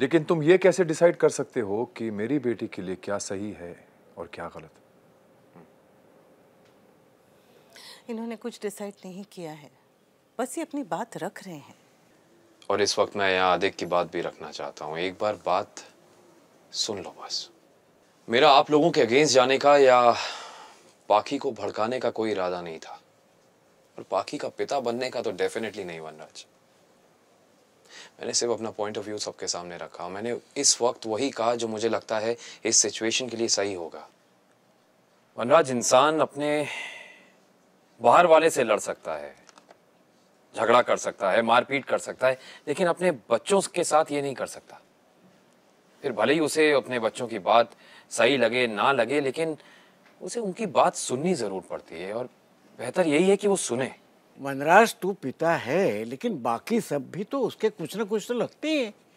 लेकिन तुम ये कैसे डिसाइड कर सकते हो कि मेरी बेटी के लिए क्या सही है और क्या गलत इन्होंने कुछ डिसाइड नहीं किया है बस ये अपनी बात रख रहे हैं और इस वक्त मैं यहाँ आदिक की बात भी रखना चाहता हूँ एक बार बात सुन लो बस मेरा आप लोगों के अगेंस्ट जाने का या पाखी को भड़काने का कोई इरादा नहीं था और पाखी का पिता बनने का तो डेफिनेटली नहीं बनना चाहिए मैंने सिर्फ अपना पॉइंट ऑफ व्यू सबके सामने रखा मैंने इस वक्त वही कहा जो मुझे लगता है इस सिचुएशन के लिए सही होगा वनराज इंसान अपने बाहर वाले से लड़ सकता है झगड़ा कर सकता है मारपीट कर सकता है लेकिन अपने बच्चों के साथ ये नहीं कर सकता फिर भले ही उसे अपने बच्चों की बात सही लगे ना लगे लेकिन उसे उनकी बात सुननी ज़रूर पड़ती है और बेहतर यही है कि वो सुने वनराज तू पिता है लेकिन बाकी सब भी तो उसके कुछ ना कुछ तो लगते हैं